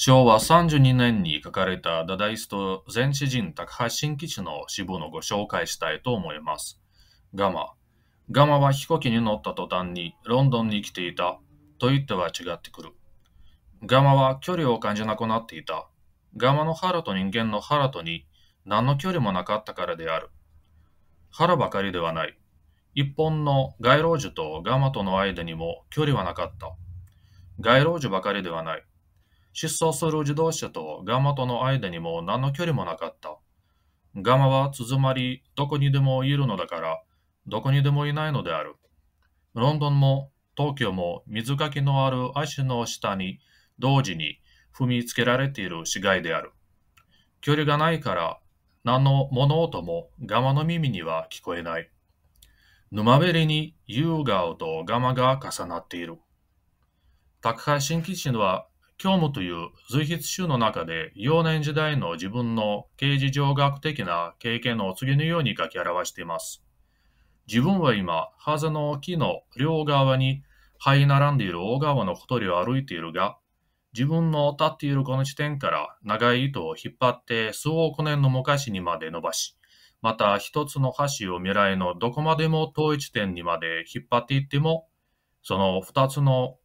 昭和32年に書かれたダダイスト全詩人高橋新吉の詩文をご紹介したいと思います。ガマ。ガマは飛行機に乗った途端にロンドンに来ていたと言っては違ってくる。ガマは距離を感じなくなっていた。ガマの腹と人間の腹とに何の距離もなかったからである。腹ばかりではない。一本の街路樹とガマとの間にも距離はなかった。街路樹ばかりではない。疾走する自動車とガマとの間にも何の距離もなかった。ガマはつづまり、どこにでもいるのだから、どこにでもいないのである。ロンドンも東京も水かきのある足の下に同時に踏みつけられている死骸である。距離がないから何の物音もガマの耳には聞こえない。沼べりに優雅とガマが重なっている。宅配新基地は教務という随筆集の中で幼年時代の自分の刑事上学的な経験の次のように書き表しています。自分は今、ハザの木の両側に灰並んでいる大川のほとりを歩いているが、自分の立っているこの地点から長い糸を引っ張って数億年の昔にまで伸ばし、また一つの橋を未来のどこまでも遠い地点にまで引っ張っていっても、その二つの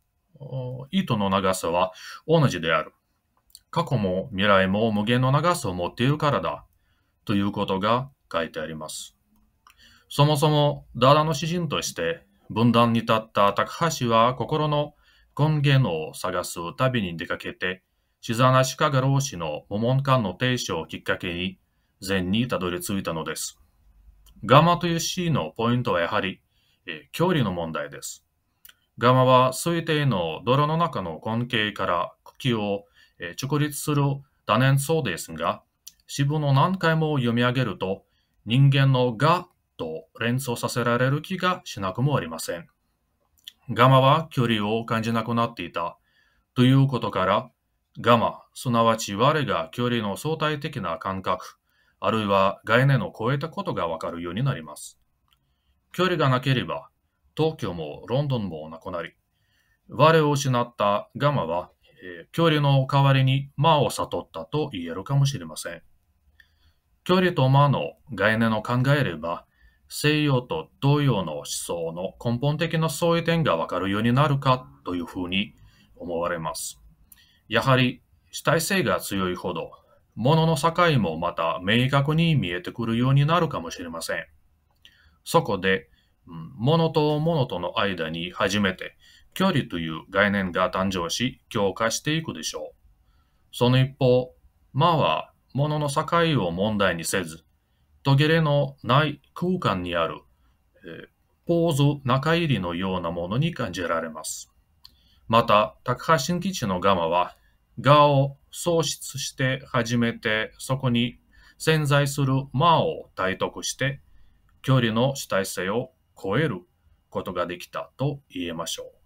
糸の長さは同じである。過去も未来も無限の長さを持っているからだ。ということが書いてあります。そもそも、ダーの詩人として分断に立った高橋は心の根源を探す旅に出かけて、シザナシカガロの氏のン門館の提唱をきっかけに、禅にたどり着いたのです。ガマという詩のポイントはやはり、え距離の問題です。ガマは水底の泥の中の根茎から茎を直立する多年草ですが、詩文を何回も読み上げると、人間のガと連想させられる気がしなくもありません。ガマは距離を感じなくなっていた。ということから、ガマ、すなわち我が距離の相対的な感覚、あるいは概念を超えたことがわかるようになります。距離がなければ、東京もロンドンも亡くなり、我を失ったガマは、えー、恐竜の代わりに魔を悟ったと言えるかもしれません。恐竜と魔の概念を考えれば、西洋と東洋の思想の根本的な相違点がわかるようになるかというふうに思われます。やはり主体性が強いほど、物の境もまた明確に見えてくるようになるかもしれません。そこで、物と物との間に初めて距離という概念が誕生し強化していくでしょう。その一方、魔は物の境を問題にせず、途切れのない空間にある、えー、ポーズ中入りのようなものに感じられます。また、高橋基地のガマは、ガを喪失して初めてそこに潜在する魔を体得して、距離の主体性を超えることができたと言えましょう。